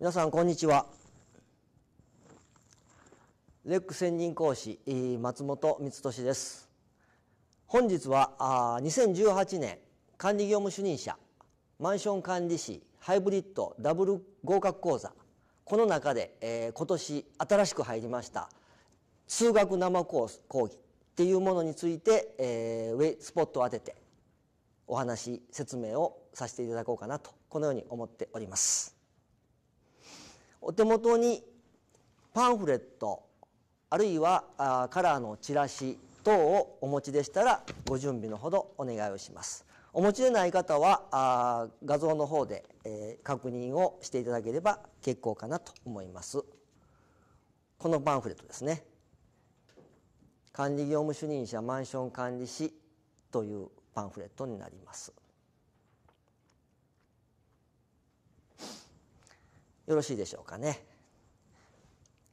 皆さんこんにちはレック専任講師松本光俊です本日は2018年管理業務主任者マンション管理士ハイブリッドダブル合格講座この中で、え今年新しく入りました通学生講義っていうものについて、えイスポットを当ててお話説明をさせていただこうかなとこのように思っております。お手元にパンフレットあるいはカラーのチラシ等をお持ちでしたらご準備のほどお願いをします。お持ちでない方は画像の方で、え確認をしていただければ結構かなと思います。このパンフレットですね。管理業務主任者マンション管理士というパンフレットになります。よろしいでしょうかね。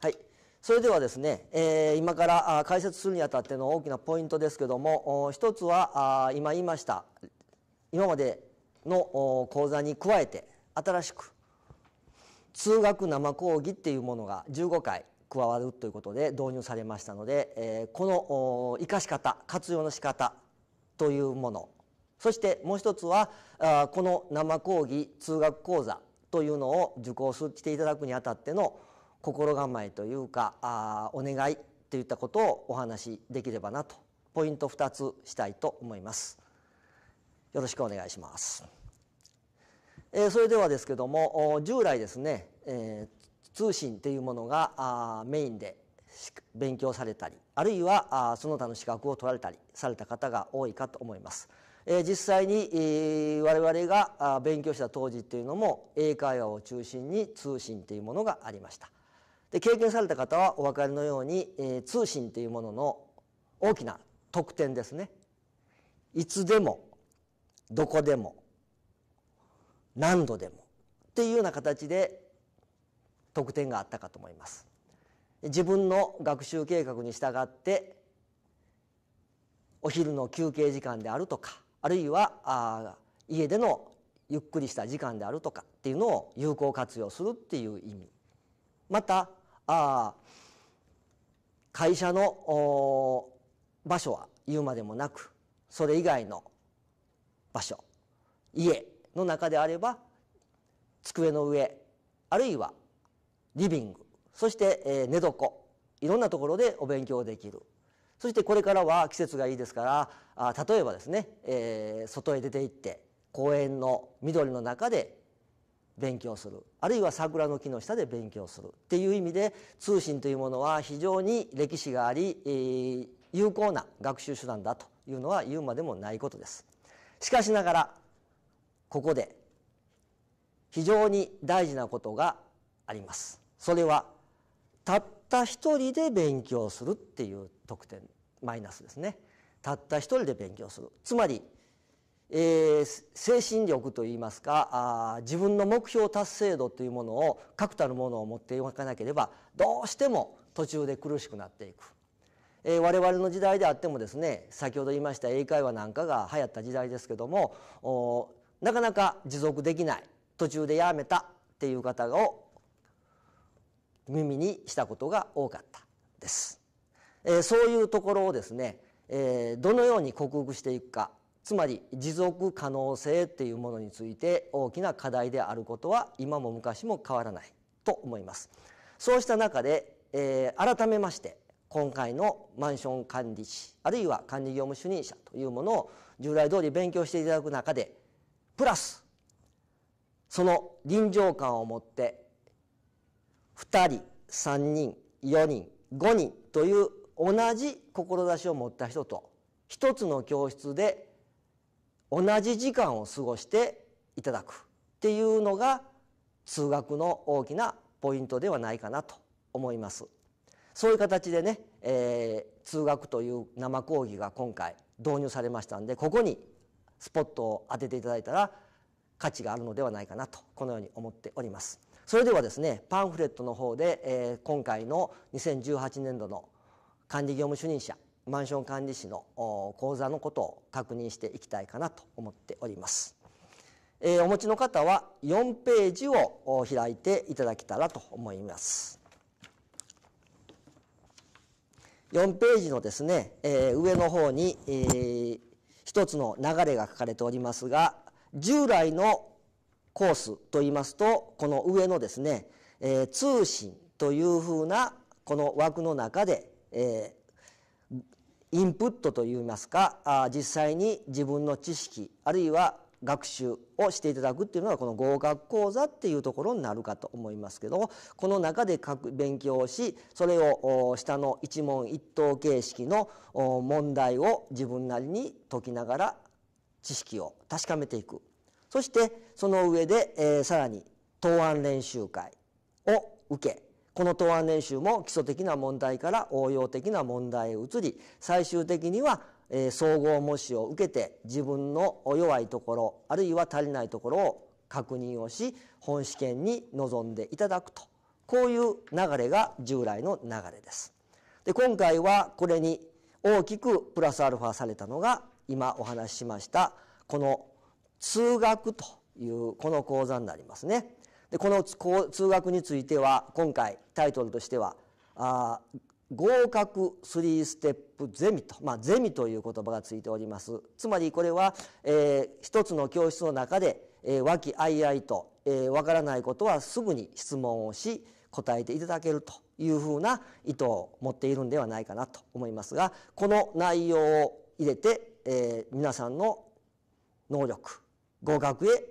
はい。それではですね、えー、今から解説するにあたっての大きなポイントですけども、一つは今言いました、今までの講座に加えて、新しく、通学生講義っていうものが15回加わるということで導入されましたので、えー、この生かし方、活用の仕方というもの、そしてもう一つは、この生講義、通学講座というのを受講していただくにあたっての心構えというかあお願いといったことをお話しできればなとポイント2つしたいと思いますよろしくお願いします、えー、それではですけども従来ですね、えー、通信というものがあメインで勉強されたりあるいはあその他の資格を取られたりされた方が多いかと思いますえ実際に、え我々が勉強した当時っていうのも英会話を中心に通信というものがありましたで経験された方はお分かりのように、え通信というものの大きな特典ですねいつでもどこでも何度でもっていうような形で特典があったかと思います自分の学習計画に従ってお昼の休憩時間であるとかあるいはあ家でのゆっくりした時間であるとかっていうのを有効活用するっていう意味またあ会社の場所は言うまでもなくそれ以外の場所家の中であれば机の上あるいはリビングそして、えー、寝床いろんなところでお勉強できるそしてこれからは季節がいいですからあ例えばですね、えー、外へ出て行って公園の緑の中で勉強するあるいは桜の木の下で勉強するっていう意味で通信というものは非常に歴史があり、えー、有効な学習手段だというのは言うまでもないことです。しかしながらここで非常に大事なことがあります。それはたった一人で勉強するっていう特典マイナスですね。たった一人で勉強するつまり、えー、精神力といいますかあ自分の目標達成度というものを確たるものを持っておかなければどうしても途中で苦しくなっていく、えー、我々の時代であってもですね先ほど言いました英会話なんかが流行った時代ですけどもなかなか持続できない途中でやめたっていう方を耳にしたことが多かったです。えー、そういうところをですねえどのように克服していくかつまり持続可能性っていうものについて大きな課題であることは今も昔も変わらないと思います。そうした中で、えー、改めまして今回のマンション管理士あるいは管理業務主任者というものを従来通り勉強していただく中でプラスその臨場感を持って2人3人4人5人という同じ志を持った人と一つの教室で同じ時間を過ごしていただくっていうのが通学の大きなポイントではないかなと思います。そういう形でね、えー、通学という生講義が今回導入されましたんでここにスポットを当てていただいたら価値があるのではないかなとこのように思っております。それではですねパンフレットの方で、えー、今回の2018年度の管理業務主任者マンション管理士の講座のことを確認していきたいかなと思っております。えー、お持ちの方は4ページを開いていただけたらと思います。4ページのですね、えー、上の方に、えー、一つの流れが書かれておりますが、従来のコースと言いますと、この上のですね、えー、通信というふうなこの枠の中でえー、インプットといいますかあ実際に自分の知識あるいは学習をしていただくっていうのがこの合格講座っていうところになるかと思いますけどもこの中で勉強をしそれを下の一問一答形式の問題を自分なりに解きながら知識を確かめていくそしてその上で、えー、さらに答案練習会を受けこの答案練習も基礎的な問題から応用的な問題へ移り最終的には総合模試を受けて自分の弱いところあるいは足りないところを確認をし本試験に臨んでいただくとこういう流れが従来の流れです。で今回はこれに大きくプラスアルファされたのが今お話ししましたこの通学というこの講座になりますね。でこの通学については今回タイトルとしてはあ合格3ステップゼミと、まあ、ゼミという言葉がついておりますつまりこれは、えー、一つの教室の中で、えー、和気あいあいと、えー、分からないことはすぐに質問をし答えていただけるというふうな意図を持っているんではないかなと思いますがこの内容を入れて、えー、皆さんの能力合格へ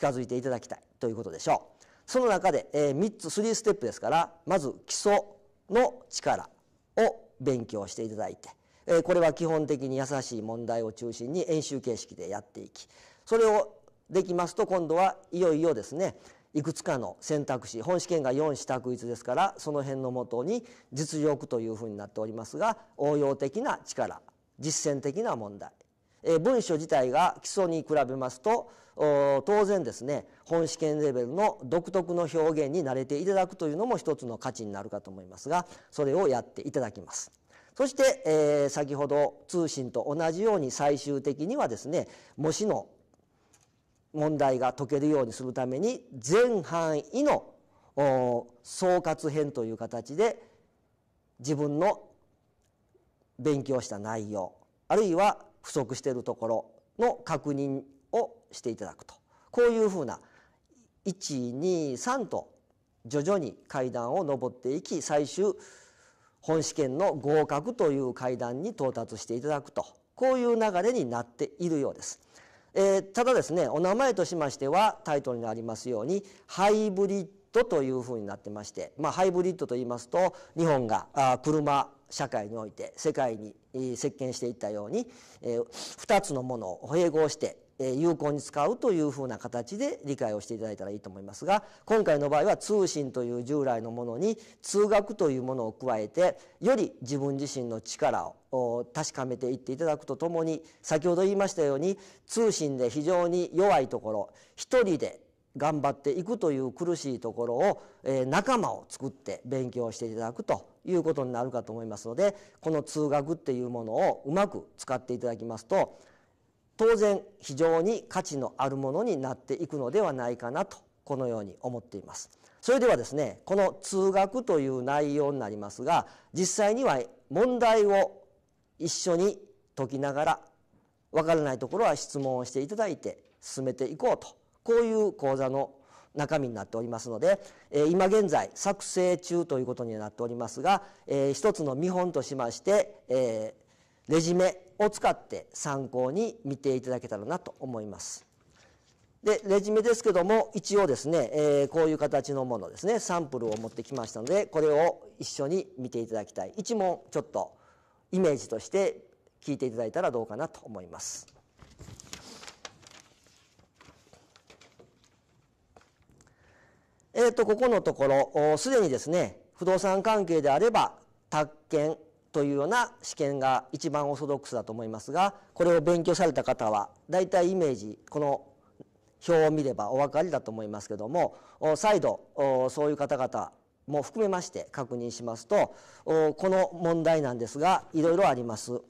近づいていただきたいということでしょう。その中で、えー、3つ、3ステップですから、まず基礎の力を勉強していただいて、えー、これは基本的に優しい問題を中心に演習形式でやっていき、それをできますと今度はいよいよですね、いくつかの選択肢、本試験が4四択一ですから、その辺のもとに実力というふうになっておりますが、応用的な力、実践的な問題、えー、文書自体が基礎に比べますと、当然ですね本試験レベルの独特の表現に慣れていただくというのも一つの価値になるかと思いますがそれをやっていただきます。そして、えー、先ほど通信と同じように最終的にはですね模試の問題が解けるようにするために全範囲の総括編という形で自分の勉強した内容あるいは不足しているところの確認していただくとこういうふうな123と徐々に階段を上っていき最終本試験の合格という階段に到達していただくとこういう流れになっているようです。えー、ただですねお名前としましてはタイトルにありますようにハイブリッドというふうになってまして、まあ、ハイブリッドと言いますと日本があ車社会において世界に、え席巻していったように、えー、2つのものを併合して有効に使うというふうな形で理解をしていただいたらいいと思いますが今回の場合は通信という従来のものに通学というものを加えてより自分自身の力を確かめていっていただくとともに先ほど言いましたように通信で非常に弱いところ一人で頑張っていくという苦しいところを、仲間を作って勉強していただくということになるかと思いますのでこの通学っていうものをうまく使っていただきますと当然非常に価値のあるものになっていくのではないかなとこのように思っています。それではですねこの通学という内容になりますが実際には問題を一緒に解きながら分からないところは質問をしていただいて進めていこうとこういう講座の中身になっておりますので、え今現在作成中ということになっておりますが、え一つの見本としまして、えレジュメを使って参考に見ていただけたらなと思います。で、レジュメですけども、一応ですね、えー、こういう形のものですね、サンプルを持ってきましたので、これを一緒に見ていただきたい。一問ちょっとイメージとして聞いていただいたらどうかなと思います。えっ、ー、と、ここのところ、すでにですね、不動産関係であれば、宅建、というような試験が一番オーソドックスだと思いますがこれを勉強された方は大体イメージこの表を見ればお分かりだと思いますけども再度そういう方々も含めまして確認しますとこの問題なんですがいろいろあります。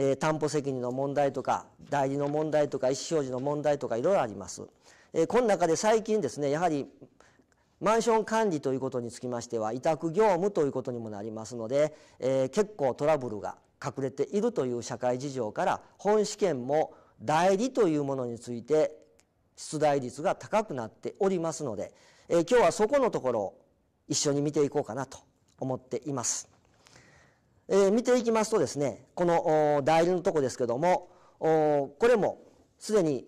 え担保責任の問題とか代理の問題とか意思表示の問題とかいろいろあります。えこの中で最近ですねやはりマンション管理ということにつきましては委託業務ということにもなりますので、えー、結構トラブルが隠れているという社会事情から本試験も代理というものについて出題率が高くなっておりますので、えー、今日はそこのところを一緒に見ていこうかなと思っています。えー、見ていきますとですねこの代理のとこですけどもこれもすでに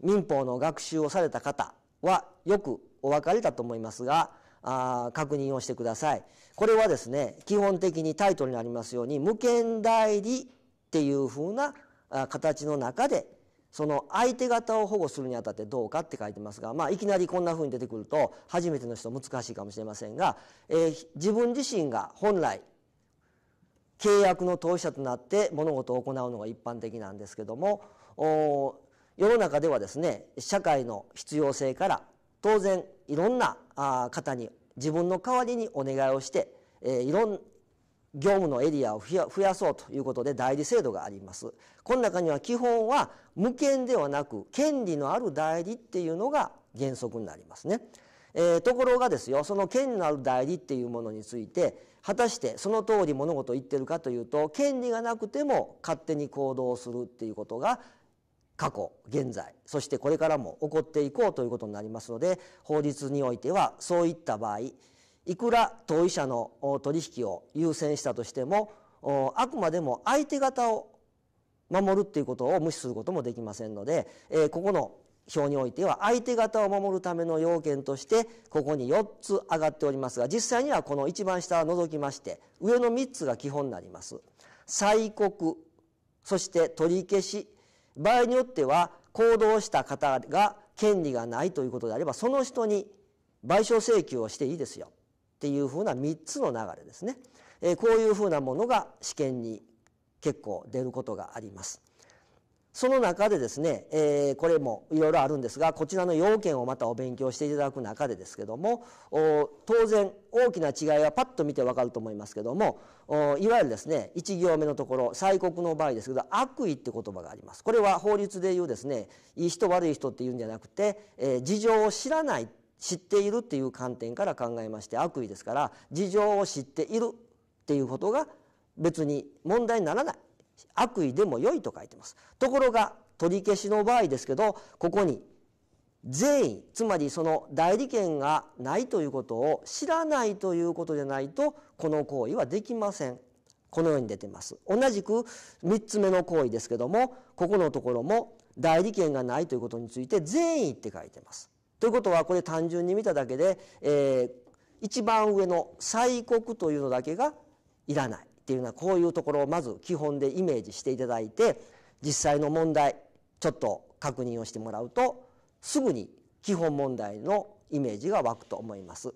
民法の学習をされた方はよくお分かりだと思いますが、あ確認をしてください。これはですね、基本的にタイトルにありますように、無権代理っていうふうな形の中で、その相手方を保護するにあたってどうかって書いてますが、まあ、いきなりこんなふうに出てくると、初めての人難しいかもしれませんが、えー、自分自身が本来、契約の当事者となって物事を行うのが一般的なんですけども、世の中ではですね、社会の必要性から当然いろんな方に自分の代わりにお願いをして、いろんな業務のエリアを増やそうということで代理制度があります。この中には基本は無権ではなく権利のある代理っていうのが原則になりますね。えー、ところがですよその権利のある代理っていうものについて果たしてその通り物事を言ってるかというと権利がなくても勝手に行動するっていうことが過去、現在、そしてこれからも起こっていこうということになりますので、法律においてはそういった場合、いくら当事者の取引を優先したとしても、あくまでも相手方を守るっていうことを無視することもできませんので、えここの表においては相手方を守るための要件としてここに4つ上がっておりますが実際にはこの一番下を除きまして上の3つが基本になります。催告そして取り消し場合によっては行動した方が権利がないということであればその人に賠償請求をしていいですよっていうふうな3つの流れですね、えこういうふうなものが試験に結構出ることがあります。その中でですね、えー、これもいろいろあるんですが、こちらの要件をまたお勉強していただく中でですけども、当然大きな違いはパッと見てわかると思いますけども、いわゆるですね、一行目のところ、催告の場合ですけど、悪意って言葉があります。これは法律で言うですね、いい人悪い人っていうんじゃなくて、えー、事情を知らない、知っているっていう観点から考えまして、悪意ですから、事情を知っているっていうことが別に問題にならない。悪意でも良いと書いてます。ところが、取り消しの場合ですけど、ここに善意、つまりその代理権がないということを知らないということでないと、この行為はできません。このように出てます。同じく三つ目の行為ですけども、ここのところも代理権がないということについて善意って書いてます。ということはこれ単純に見ただけで、えー、一番上の「催告」というのだけがいらないっていうのはこういうところをまず基本でイメージしていただいて実際の問題ちょっと確認をしてもらうとすぐに基本問題のイメージが湧くと思います。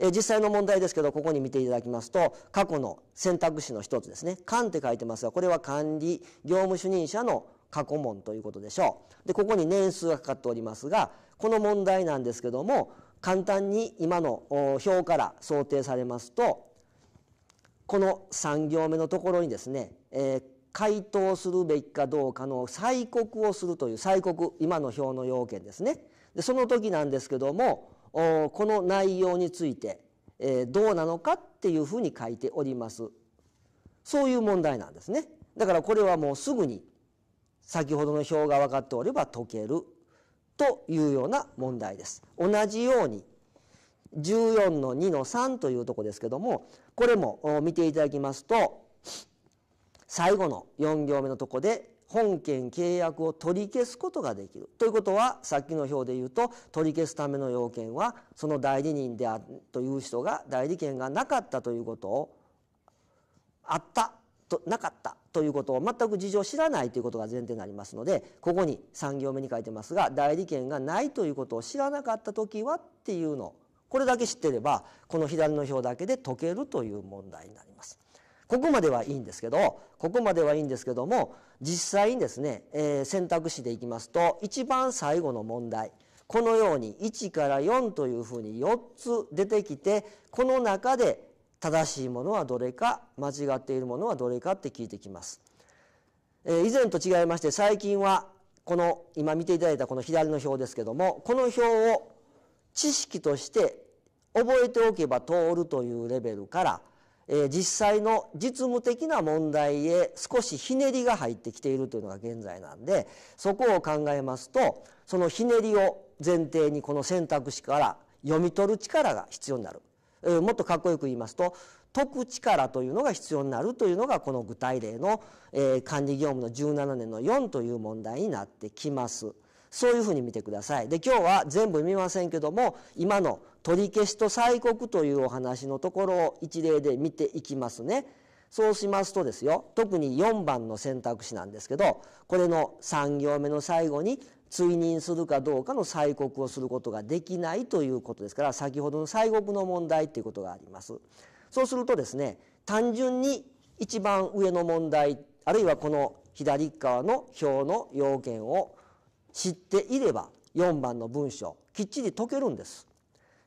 え実際の問題ですけどここに見ていただきますと過去の選択肢の一つですね「管」って書いてますがこれは管理業務主任者の過去問ということでしょうでここに年数がかかっておりますがこの問題なんですけども簡単に今の表から想定されますとこの3行目のところにですね、えー、回答するべきかどうかの催告をするという催告今の表の要件ですねでその時なんですけどもこの内容について、えー、どうなのかっていうふうに書いておりますそういう問題なんですねだからこれはもうすぐに先ほどの表が分かっておれば解けるというような問題です同じように14の2の3というとこですけどもこれも見ていただきますと最後の4行目のとこで本件契約を取り消すことができるということはさっきの表で言うと取り消すための要件はその代理人であるという人が代理権がなかったということをあったとなかったということを全く事情を知らないということが前提になりますのでここに3行目に書いてますが代理権がないということを知らなかった時はっていうのこれだけ知っていればこの左の表だけで解けるという問題になります。ここまではいいんですけどここまではいいんですけども実際にですね、えー、選択肢でいきますと一番最後の問題このように1から4というふうに4つ出てきてこの中で正しいものはどれか間違っているものはどれかって聞いてきます。えー、以前と違いまして最近はこの今見ていただいたこの左の表ですけどもこの表を知識として覚えておけば通るというレベルから、えー、実際の実務的な問題へ少しひねりが入ってきているというのが現在なんでそこを考えますとそのひねりを前提にこの選択肢から読み取る力が必要になる、えー、もっとかっこよく言いますと解く力というのが必要になるというのがこの具体例の、えー、管理業務の17年の4という問題になってきます。そういうふうに見てください。で、今日は全部見ませんけども、今の取り消しと催告というお話のところを一例で見ていきますね。そうしますとですよ、特に4番の選択肢なんですけど、これの3行目の最後に、追認するかどうかの催告をすることができないということですから、先ほどの催告の問題ということがあります。そうするとですね、単純に一番上の問題、あるいはこの左側の表の要件を知っていれば4番の文章きっちり解けるんです。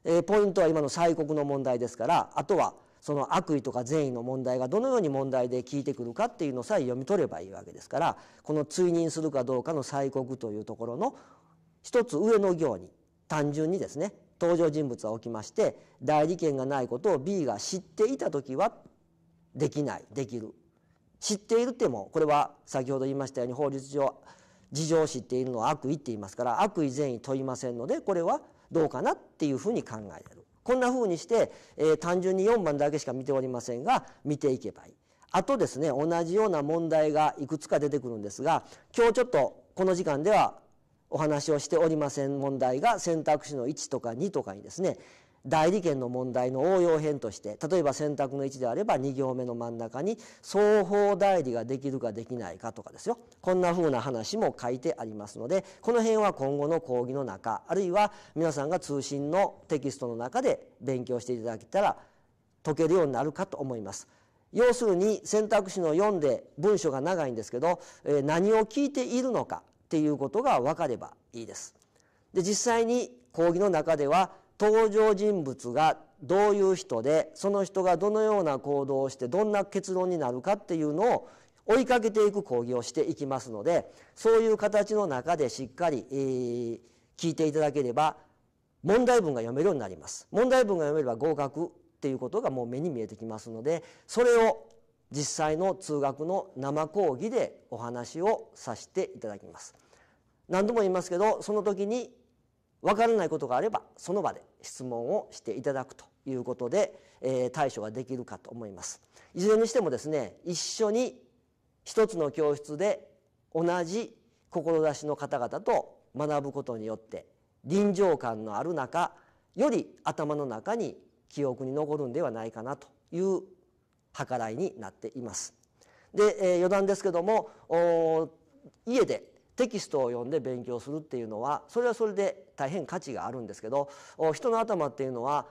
えー、ポイントは今の催告の問題ですからあとはその悪意とか善意の問題がどのように問題で聞いてくるかっていうのさえ読み取ればいいわけですからこの追認するかどうかの催告というところの一つ上の行に単純にですね登場人物は起きまして代理権がないことを B が知っていた時はできないできる知っているってもこれは先ほど言いましたように法律上事情を知っているのは悪意って言いますから悪意善意問いませんのでこれはどうかなっていうふうに考えるこんなふうにして、えー、単純に4番だけしか見ておりませんが見ていけばいいあとですね同じような問題がいくつか出てくるんですが今日ちょっとこの時間ではお話をしておりません問題が選択肢の1とか2とかにですね代理権の問題の応用編として例えば選択の1であれば2行目の真ん中に双方代理ができるかできないかとかですよこんなふうな話も書いてありますのでこの辺は今後の講義の中あるいは皆さんが通信のテキストの中で勉強していただけたら解けるようになるかと思います。要するに選択肢の4で文章が長いんですけど、え何を聞いているのかっていうことが分かればいいです。で実際に講義の中では登場人物がどういう人でその人がどのような行動をしてどんな結論になるかっていうのを追いかけていく講義をしていきますのでそういう形の中でしっかり、えー、聞いていただければ問題文が読めるようになります。問題文が読めれば合格っていうことがもう目に見えてきますのでそれを実際の通学の生講義でお話をさせていただきます。何度も言いますけどその時に分からないことがあればその場で質問をしていただくということで、えー、対処ができるかと思いますいずれにしてもですね一緒に一つの教室で同じ志の方々と学ぶことによって臨場感のある中より頭の中に記憶に残るんではないかなという計らいになっています。で、えー、余談ですけども家でテキストを読んで勉強するっていうのはそれはそれで大変価値があるんですけど人の頭っていうのは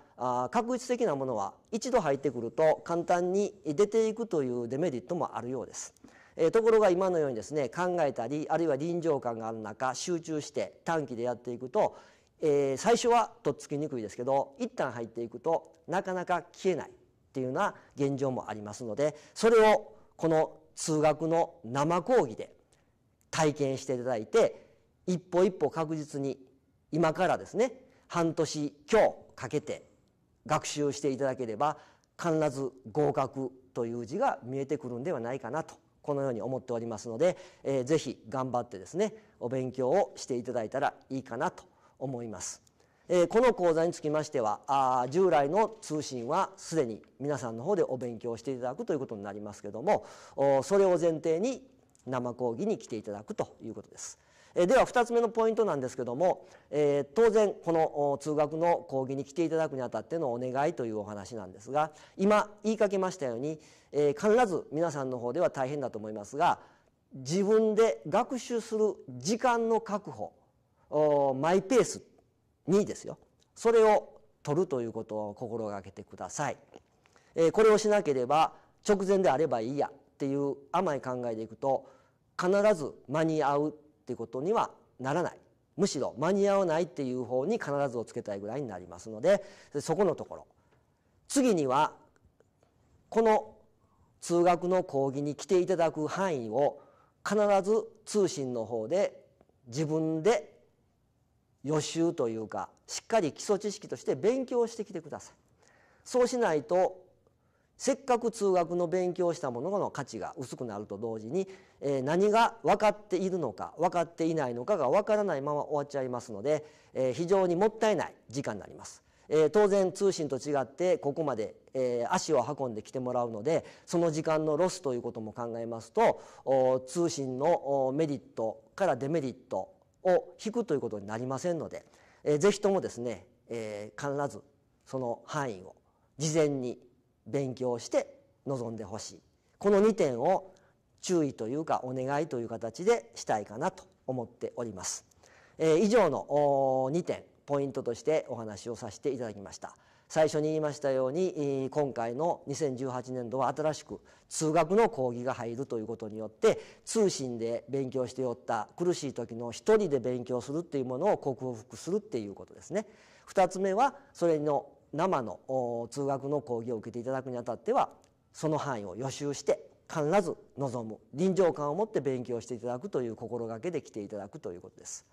確率的なものは一度入ってくると簡単に出ていくというデメリットもあるようです。えところが今のようにですね考えたりあるいは臨場感がある中集中して短期でやっていくと、えー、最初はとっつきにくいですけど一旦入っていくとなかなか消えないっていうような現状もありますのでそれをこの通学の生講義で体験していただいて一歩一歩確実に今からですね半年今日かけて学習していただければ必ず合格という字が見えてくるんではないかなとこのように思っておりますので、えー、ぜひ頑張ってですねお勉強をしていただいたらいいかなと思います。えー、この講座につきましてはあ従来の通信はすでに皆さんの方でお勉強していただくということになりますけれどもそれを前提に生講義に来ていただくということです。えでは2つ目のポイントなんですけども、え当然この通学の講義に来ていただくにあたってのお願いというお話なんですが今言いかけましたように、え必ず皆さんの方では大変だと思いますが自分で学習する時間の確保マイペースにですよそれを取るということを心がけてください。えこれをしなければ直前であればいいやっていう甘い考えでいくと必ず間に合うっていうことにはならないむしろ間に合わないっていう方に必ずをつけたいぐらいになりますのでそこのところ次にはこの通学の講義に来ていただく範囲を必ず通信の方で自分で予習というかしっかり基礎知識として勉強してきてください。そうしないとせっかく通学の勉強したものの価値が薄くなると同時に、え何が分かっているのか分かっていないのかが分からないまま終わっちゃいますので、え非常にもったいない時間になります。え当然通信と違ってここまで、え足を運んできてもらうのでその時間のロスということも考えますと通信のメリットからデメリットを引くということになりませんので、えぜひともですね、え必ずその範囲を事前に勉強して臨んでほしいこの2点を注意というかお願いという形でしたいかなと思っております、えー、以上の2点ポイントとしてお話をさせていただきました最初に言いましたように今回の2018年度は新しく通学の講義が入るということによって通信で勉強しておった苦しい時の一人で勉強するっていうものを克服するっていうことですね2つ目はそれの生の通学の講義を受けていただくにあたってはその範囲を予習して必ず望む臨場感を持って勉強していただくという心がけで来ていただくということです。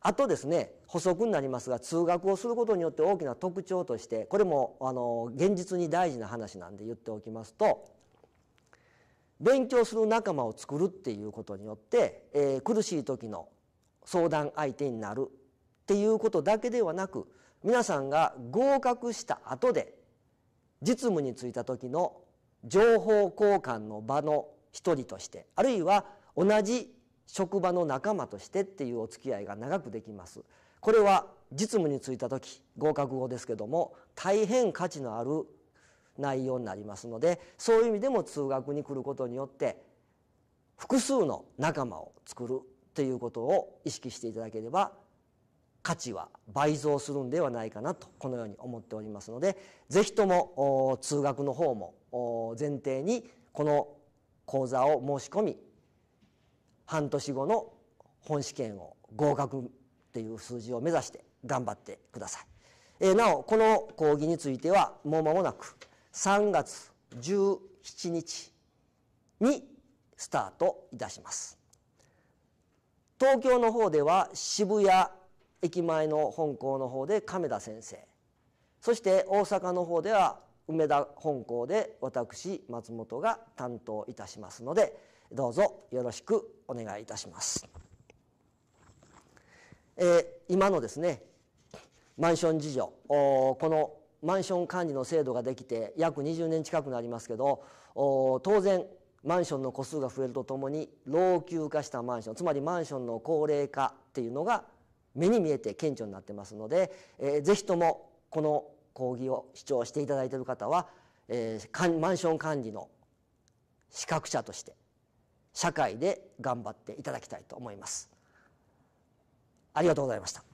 あとですね補足になりますが通学をすることによって大きな特徴としてこれもあの現実に大事な話なんで言っておきますと勉強する仲間を作るっていうことによって、えー、苦しい時の相談相手になるっていうことだけではなく皆さんが合格した後で実務に就いた時の情報交換の場の一人としてあるいは同じ職場の仲間としてっていうお付き合いが長くできます。これは実務に就いた時合格後ですけども大変価値のある内容になりますのでそういう意味でも通学に来ることによって複数の仲間を作るということを意識していただければ価値は倍増するんではないかなとこのように思っておりますので是非とも通学の方も前提にこの講座を申し込み半年後の本試験を合格という数字を目指して頑張ってください、えなおこの講義についてはもう間もなく3月17日にスタートいたします東京の方では渋谷駅前の本校の方で亀田先生そして大阪の方では梅田本校で私松本が担当いたしますのでどうぞよろしくお願いいたします。えー、今のですねマンション事情このマンション管理の制度ができて約20年近くなりますけど当然マンションの戸数が増えるとともに老朽化したマンションつまりマンションの高齢化っていうのが目に見えて顕著になってますので、えー、ぜひともこの講義を視聴していただいている方は、えー、マンション管理の資格者として社会で頑張っていただきたいと思います。ありがとうございました。